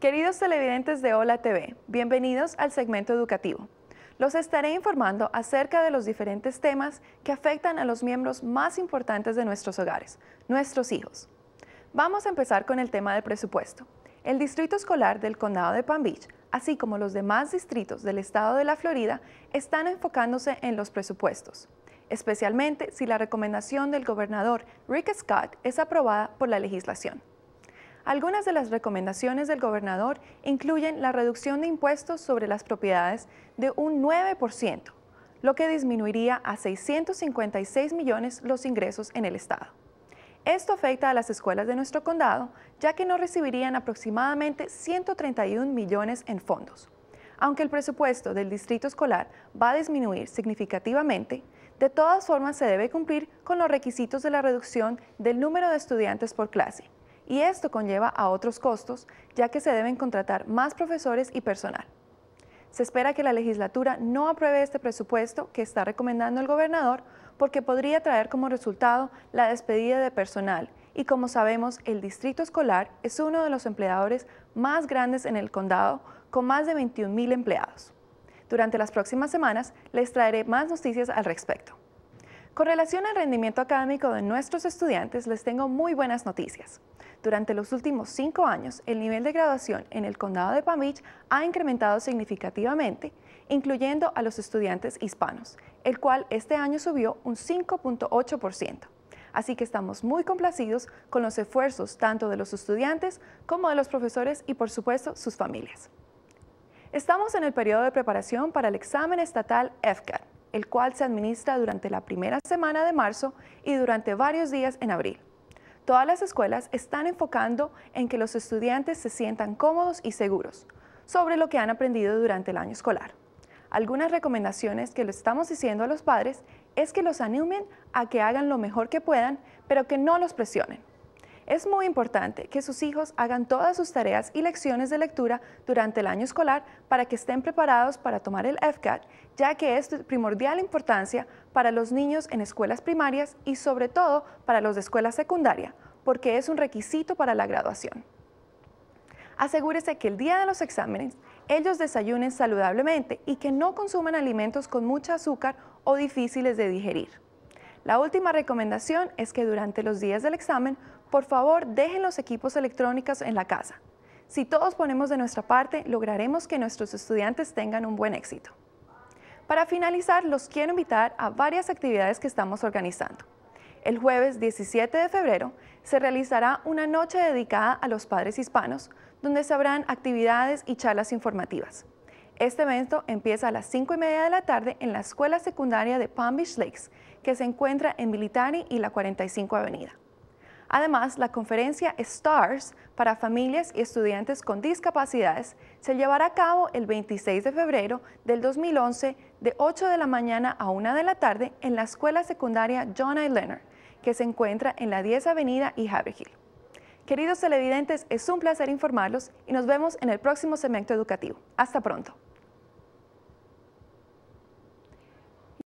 Queridos televidentes de Hola TV, bienvenidos al segmento educativo. Los estaré informando acerca de los diferentes temas que afectan a los miembros más importantes de nuestros hogares, nuestros hijos. Vamos a empezar con el tema del presupuesto. El distrito escolar del condado de Palm Beach, así como los demás distritos del estado de la Florida, están enfocándose en los presupuestos, especialmente si la recomendación del gobernador Rick Scott es aprobada por la legislación. Algunas de las recomendaciones del gobernador incluyen la reducción de impuestos sobre las propiedades de un 9%, lo que disminuiría a 656 millones los ingresos en el Estado. Esto afecta a las escuelas de nuestro condado, ya que no recibirían aproximadamente 131 millones en fondos. Aunque el presupuesto del distrito escolar va a disminuir significativamente, de todas formas se debe cumplir con los requisitos de la reducción del número de estudiantes por clase, y esto conlleva a otros costos, ya que se deben contratar más profesores y personal. Se espera que la legislatura no apruebe este presupuesto que está recomendando el gobernador porque podría traer como resultado la despedida de personal y como sabemos el distrito escolar es uno de los empleadores más grandes en el condado con más de 21 mil empleados. Durante las próximas semanas les traeré más noticias al respecto. Con relación al rendimiento académico de nuestros estudiantes, les tengo muy buenas noticias. Durante los últimos cinco años, el nivel de graduación en el condado de Palm Beach ha incrementado significativamente, incluyendo a los estudiantes hispanos, el cual este año subió un 5.8%. Así que estamos muy complacidos con los esfuerzos tanto de los estudiantes como de los profesores y por supuesto sus familias. Estamos en el periodo de preparación para el examen estatal EFCAT el cual se administra durante la primera semana de marzo y durante varios días en abril. Todas las escuelas están enfocando en que los estudiantes se sientan cómodos y seguros sobre lo que han aprendido durante el año escolar. Algunas recomendaciones que le estamos diciendo a los padres es que los animen a que hagan lo mejor que puedan, pero que no los presionen. Es muy importante que sus hijos hagan todas sus tareas y lecciones de lectura durante el año escolar para que estén preparados para tomar el FCAT, ya que es de primordial importancia para los niños en escuelas primarias y sobre todo para los de escuela secundaria, porque es un requisito para la graduación. Asegúrese que el día de los exámenes ellos desayunen saludablemente y que no consuman alimentos con mucho azúcar o difíciles de digerir. La última recomendación es que durante los días del examen por favor, dejen los equipos electrónicos en la casa. Si todos ponemos de nuestra parte, lograremos que nuestros estudiantes tengan un buen éxito. Para finalizar, los quiero invitar a varias actividades que estamos organizando. El jueves 17 de febrero se realizará una noche dedicada a los padres hispanos, donde se habrán actividades y charlas informativas. Este evento empieza a las 5 y media de la tarde en la Escuela Secundaria de Palm Beach Lakes, que se encuentra en Militari y la 45 Avenida. Además, la conferencia STARS para familias y estudiantes con discapacidades se llevará a cabo el 26 de febrero del 2011 de 8 de la mañana a 1 de la tarde en la Escuela Secundaria John I. Leonard, que se encuentra en la 10 Avenida y Haverhill. Queridos televidentes, es un placer informarlos y nos vemos en el próximo segmento educativo. Hasta pronto.